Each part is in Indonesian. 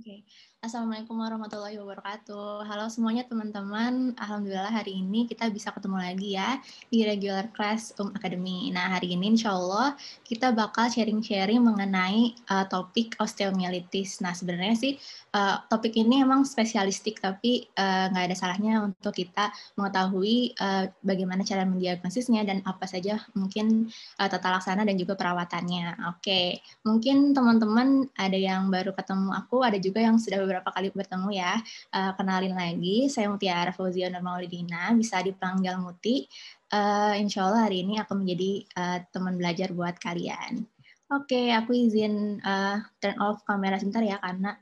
Oke, okay. assalamualaikum warahmatullahi wabarakatuh. Halo semuanya teman-teman. Alhamdulillah hari ini kita bisa ketemu lagi ya di regular class Um Academy. Nah hari ini insya Allah kita bakal sharing-sharing mengenai uh, topik osteomielitis. Nah sebenarnya sih uh, topik ini emang spesialistik tapi eh, nggak uh, ada salahnya untuk kita mengetahui uh, bagaimana cara mendiagnosisnya dan apa saja mungkin uh, tata laksana dan juga perawatannya. Oke, okay. mungkin teman-teman ada yang baru ketemu aku, ada juga yang sudah beberapa kali bertemu ya. Uh, kenalin lagi, saya Mutiara Fauzia Nurmaulidina, bisa dipanggil Muti. Uh, insya Allah hari ini aku menjadi uh, teman belajar buat kalian. Oke, okay, aku izin uh, turn off kamera sebentar ya, karena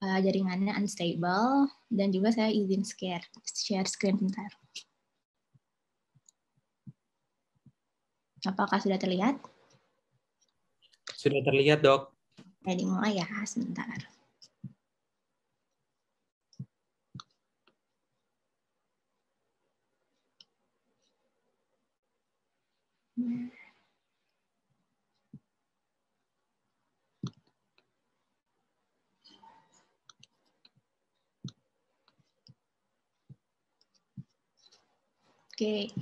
uh, jaringannya unstable dan juga saya izin share share screen bentar. Apakah sudah terlihat? Sudah terlihat, Dok. Saya dimulai ya, sebentar. Yeah. Hmm. Oke,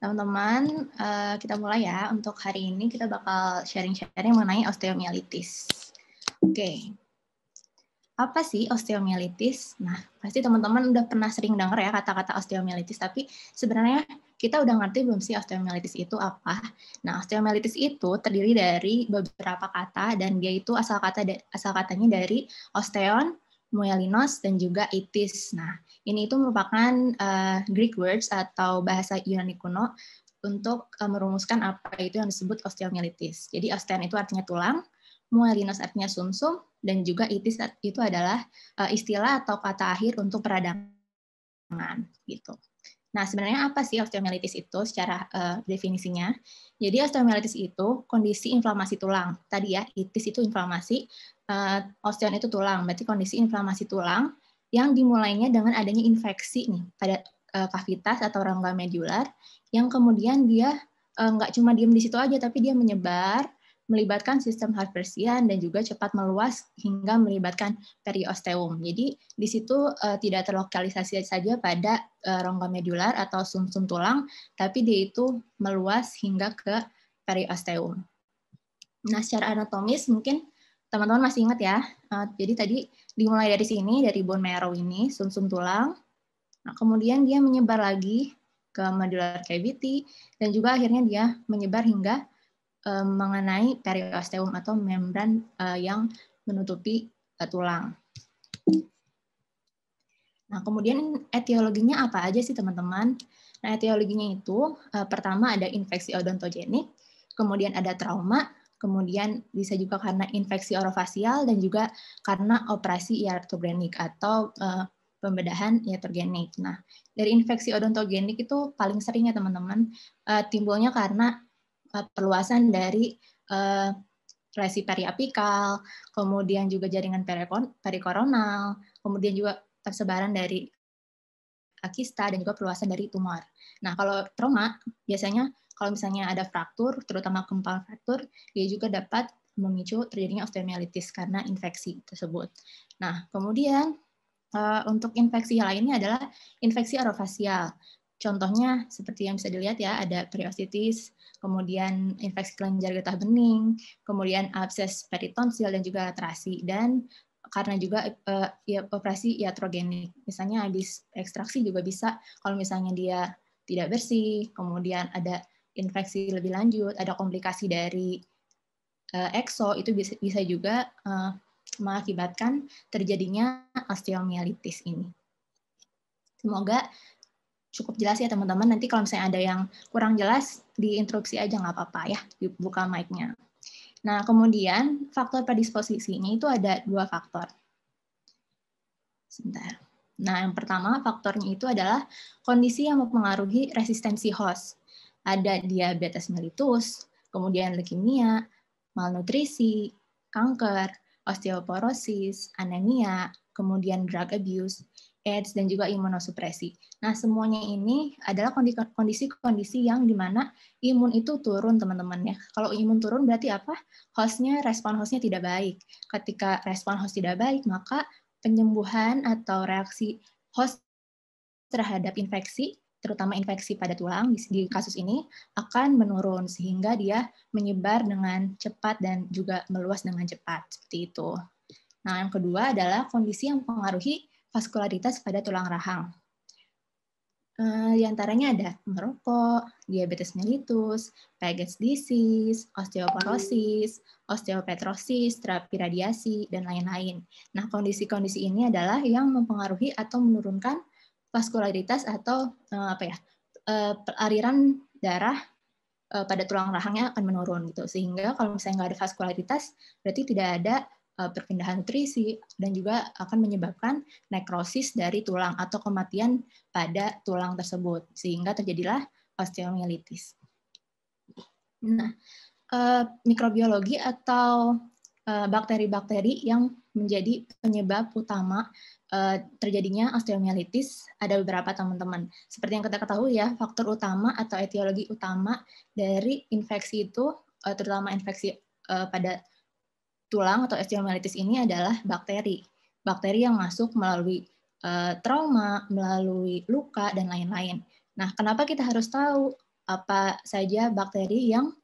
teman-teman, uh, kita mulai ya. Untuk hari ini kita bakal sharing-sharing mengenai osteomielitis. Oke, apa sih osteomielitis? Nah, pasti teman-teman udah pernah sering dengar ya kata-kata osteomielitis, tapi sebenarnya kita udah ngerti belum sih osteomielitis itu apa? Nah, osteomielitis itu terdiri dari beberapa kata dan dia itu asal kata asal katanya dari osteon, muelinos, dan juga itis. Nah, ini itu merupakan uh, Greek words atau bahasa Yunani kuno untuk uh, merumuskan apa itu yang disebut osteomyelitis. Jadi osteon itu artinya tulang, muelinos artinya sumsum, -sum, dan juga itis itu adalah uh, istilah atau kata akhir untuk peradangan gitu. Nah, sebenarnya apa sih osteomyelitis itu secara uh, definisinya? Jadi osteomyelitis itu kondisi inflamasi tulang. Tadi ya, itis itu inflamasi, uh, osteon itu tulang. Berarti kondisi inflamasi tulang yang dimulainya dengan adanya infeksi nih pada uh, kavitas atau rongga medular yang kemudian dia eh, nggak cuma diam di situ aja tapi dia menyebar melibatkan sistem Harpersian dan juga cepat meluas hingga melibatkan periosteum. Jadi di situ eh, tidak terlokalisasi saja pada rongga medular atau sumsum -sum tulang, tapi dia itu meluas hingga ke periosteum. Nah, secara anatomis mungkin Teman-teman masih ingat ya? Uh, jadi tadi dimulai dari sini, dari bone marrow ini, sumsum -sum tulang. Nah, kemudian dia menyebar lagi ke medular cavity dan juga akhirnya dia menyebar hingga uh, mengenai periosteum atau membran uh, yang menutupi uh, tulang. Nah, kemudian etiologinya apa aja sih teman-teman? Nah, etiologinya itu uh, pertama ada infeksi odontogenik, kemudian ada trauma, kemudian bisa juga karena infeksi orofasial dan juga karena operasi iatrogenik atau uh, pembedahan iatrogenik. Nah, dari infeksi odontogenik itu paling sering ya teman-teman uh, timbulnya karena uh, perluasan dari uh, resi periapikal, kemudian juga jaringan perikoronal, kemudian juga persebaran dari akista dan juga perluasan dari tumor. Nah, kalau trauma biasanya kalau misalnya ada fraktur, terutama kempal fraktur, dia juga dapat memicu terjadinya osteomyelitis karena infeksi tersebut. Nah, kemudian eh, untuk infeksi lainnya adalah infeksi orofasial. Contohnya seperti yang bisa dilihat ya, ada periostitis, kemudian infeksi kelenjar getah bening, kemudian abses peritonsil dan juga laterasi dan karena juga uh, ya, operasi iatrogenik. Misalnya habis ekstraksi juga bisa kalau misalnya dia tidak bersih, kemudian ada infeksi lebih lanjut, ada komplikasi dari uh, EXO itu bisa, bisa juga uh, mengakibatkan terjadinya osteomyelitis ini. Semoga cukup jelas ya teman-teman. Nanti kalau misalnya ada yang kurang jelas, diinterupsi aja nggak apa-apa ya, buka mic-nya. Nah, kemudian faktor predisposisinya itu ada dua faktor. Sebentar. Nah, yang pertama faktornya itu adalah kondisi yang mempengaruhi resistensi host ada diabetes melitus, kemudian leukemia, malnutrisi, kanker, osteoporosis, anemia, kemudian drug abuse, AIDS, dan juga imunosupresi. Nah, semuanya ini adalah kondisi-kondisi yang dimana imun itu turun, teman-teman. ya. Kalau imun turun berarti apa? Hostnya, respon hostnya tidak baik. Ketika respon host tidak baik, maka penyembuhan atau reaksi host terhadap infeksi terutama infeksi pada tulang di, kasus ini akan menurun sehingga dia menyebar dengan cepat dan juga meluas dengan cepat seperti itu. Nah, yang kedua adalah kondisi yang mempengaruhi vaskularitas pada tulang rahang. Eh, di antaranya ada merokok, diabetes mellitus, Paget's disease, osteoporosis, osteopetrosis, terapi radiasi, dan lain-lain. Nah, kondisi-kondisi ini adalah yang mempengaruhi atau menurunkan vaskularitas atau uh, apa ya uh, eh, aliran darah uh, pada tulang rahangnya akan menurun gitu sehingga kalau misalnya nggak ada vaskularitas berarti tidak ada uh, perpindahan nutrisi dan juga akan menyebabkan nekrosis dari tulang atau kematian pada tulang tersebut sehingga terjadilah osteomyelitis. Nah, uh, mikrobiologi atau Eh, bakteri-bakteri yang menjadi penyebab utama eh, terjadinya osteomielitis ada beberapa teman-teman. Seperti yang kita ketahui ya, faktor utama atau etiologi utama dari infeksi itu, eh, terutama infeksi pada tulang atau osteomielitis ini adalah bakteri. Bakteri yang masuk melalui trauma, melalui luka, dan lain-lain. Nah, kenapa kita harus tahu apa saja bakteri yang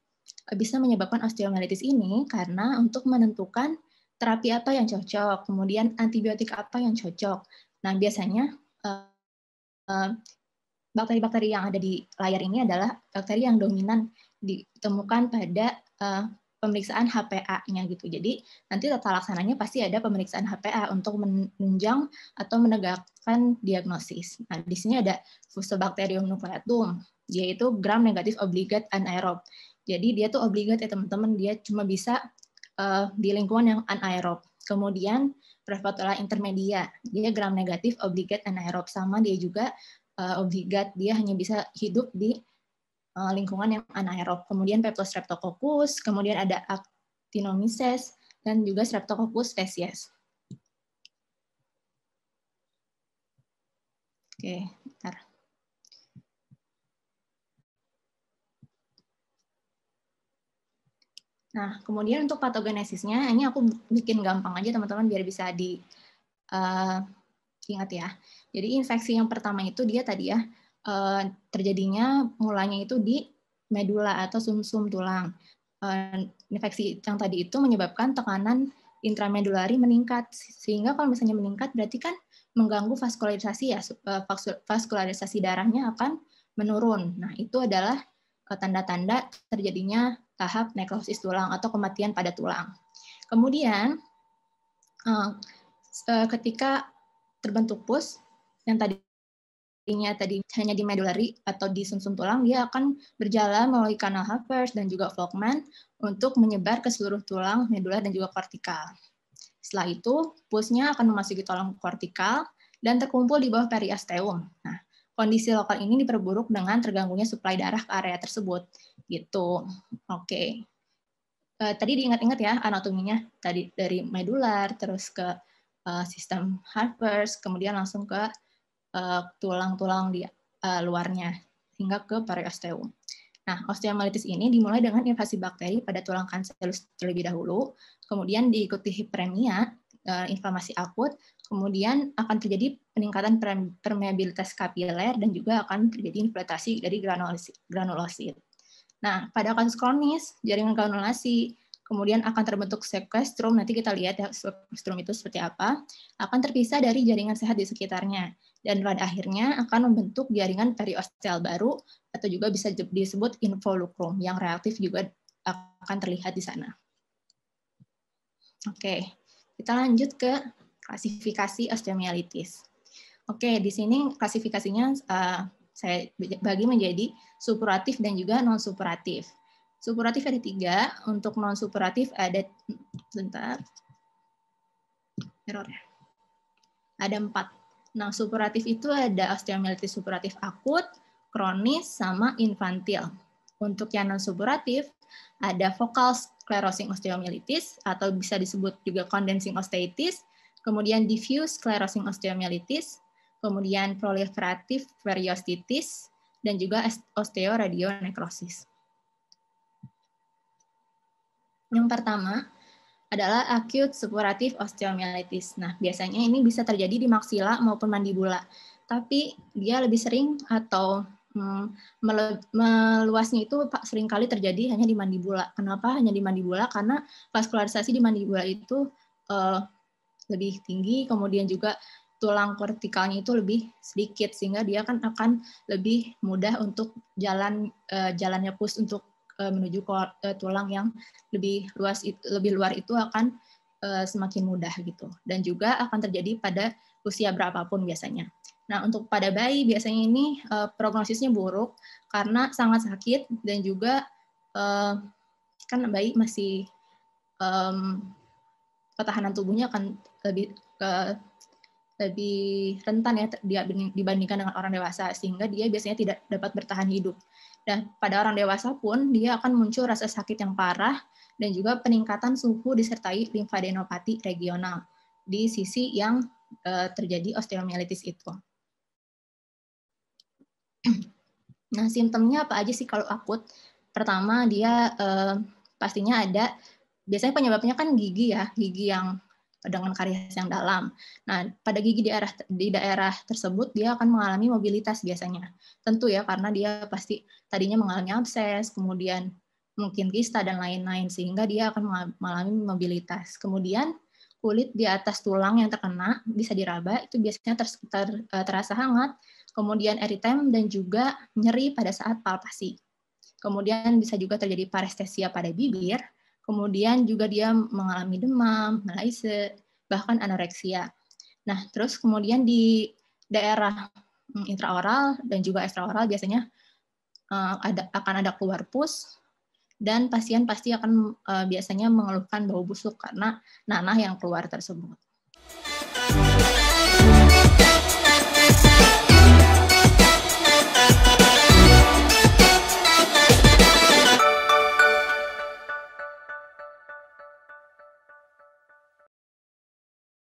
bisa menyebabkan osteomyelitis ini karena untuk menentukan terapi apa yang cocok, kemudian antibiotik apa yang cocok. Nah, biasanya eh, eh, bakteri-bakteri yang ada di layar ini adalah bakteri yang dominan ditemukan pada eh, pemeriksaan HPA-nya gitu. Jadi nanti tata laksananya pasti ada pemeriksaan HPA untuk menunjang atau menegakkan diagnosis. Nah, di sini ada Fusobacterium nucleatum, yaitu gram negatif obligat anaerob. Jadi dia tuh obligat ya teman-teman, dia cuma bisa uh, di lingkungan yang anaerob. Kemudian Prevotella intermedia, dia gram negatif obligat anaerob sama dia juga uh, obligate dia hanya bisa hidup di uh, lingkungan yang anaerob. Kemudian Peptostreptococcus, kemudian ada Actinomyces dan juga Streptococcus species. Oke, okay, bentar. Nah, kemudian untuk patogenesisnya, ini aku bikin gampang aja teman-teman biar bisa di uh, ingat ya. Jadi infeksi yang pertama itu dia tadi ya uh, terjadinya mulanya itu di medula atau sumsum -sum tulang. Uh, infeksi yang tadi itu menyebabkan tekanan intramedulari meningkat sehingga kalau misalnya meningkat berarti kan mengganggu vaskularisasi ya vaskularisasi darahnya akan menurun. Nah, itu adalah tanda-tanda terjadinya tahap nekrosis tulang atau kematian pada tulang. Kemudian eh, eh, ketika terbentuk pus yang tadi tadi hanya di medullary atau di sumsum -sum tulang, dia akan berjalan melalui kanal Hawkers dan juga Volkmann untuk menyebar ke seluruh tulang medula dan juga kortikal. Setelah itu, pusnya akan memasuki tulang kortikal dan terkumpul di bawah periasteum. Nah, Kondisi lokal ini diperburuk dengan terganggunya suplai darah ke area tersebut. Gitu. Oke. Okay. Uh, eh, tadi diingat-ingat ya anatominya tadi dari medular terus ke uh, sistem Harper's kemudian langsung ke eh, tulang-tulang uh, di uh, luarnya hingga ke periosteum. Nah, osteomalitis ini dimulai dengan invasi bakteri pada tulang kanselus terlebih dahulu, kemudian diikuti hiperemia, uh, eh, inflamasi akut, kemudian akan terjadi peningkatan permeabilitas kapiler dan juga akan terjadi infiltrasi dari granulosit. granulosit. Nah, pada kasus kronis, jaringan granulasi kemudian akan terbentuk sequestrum, nanti kita lihat ya, sequestrum itu seperti apa, akan terpisah dari jaringan sehat di sekitarnya. Dan pada akhirnya akan membentuk jaringan periosteal baru, atau juga bisa disebut involucrum, yang reaktif juga akan terlihat di sana. Oke, okay. Kita lanjut ke klasifikasi osteomielitis. Oke, di sini klasifikasinya uh, saya bagi menjadi supuratif dan juga non-supuratif. Supuratif ada tiga, untuk non-supuratif ada, sebentar, error ya. Ada empat. Nah, supuratif itu ada osteomielitis supuratif akut, kronis, sama infantil. Untuk yang non-supuratif, ada vokal sclerosing osteomyelitis atau bisa disebut juga condensing osteitis, kemudian diffuse sclerosing osteomyelitis, kemudian proliferative periostitis dan juga osteoradionekrosis. Yang pertama adalah acute suppurative osteomyelitis. Nah, biasanya ini bisa terjadi di maksila maupun mandibula, tapi dia lebih sering atau Hmm. meluasnya itu Pak seringkali terjadi hanya di mandibula. Kenapa hanya di mandibula? Karena vaskularisasi di mandibula itu uh, lebih tinggi, kemudian juga tulang kortikalnya itu lebih sedikit sehingga dia kan akan lebih mudah untuk jalan uh, jalannya pus untuk uh, menuju ke uh, tulang yang lebih luas lebih luar itu akan uh, semakin mudah gitu dan juga akan terjadi pada usia berapapun biasanya. Nah, untuk pada bayi biasanya ini uh, prognosisnya buruk karena sangat sakit dan juga uh, kan bayi masih um, ketahanan tubuhnya akan lebih ke lebih rentan ya dibandingkan dengan orang dewasa sehingga dia biasanya tidak dapat bertahan hidup. Dan nah, pada orang dewasa pun dia akan muncul rasa sakit yang parah dan juga peningkatan suhu disertai limfadenopati regional di sisi yang uh, terjadi osteomielitis itu. Nah, simptomnya apa aja sih kalau akut? Pertama, dia eh, pastinya ada, biasanya penyebabnya kan gigi ya, gigi yang dengan karies yang dalam. Nah, pada gigi di daerah di daerah tersebut dia akan mengalami mobilitas biasanya. Tentu ya karena dia pasti tadinya mengalami abses, kemudian mungkin kista dan lain-lain sehingga dia akan mengalami mobilitas. Kemudian kulit di atas tulang yang terkena bisa diraba itu biasanya ter, ter, eh, terasa hangat kemudian eritem dan juga nyeri pada saat palpasi. Kemudian bisa juga terjadi parestesia pada bibir, kemudian juga dia mengalami demam, malaise, bahkan anoreksia. Nah, terus kemudian di daerah hmm, intraoral dan juga ekstraoral biasanya eh, ada, akan ada keluar pus dan pasien pasti akan eh, biasanya mengeluhkan bau busuk karena nanah yang keluar tersebut.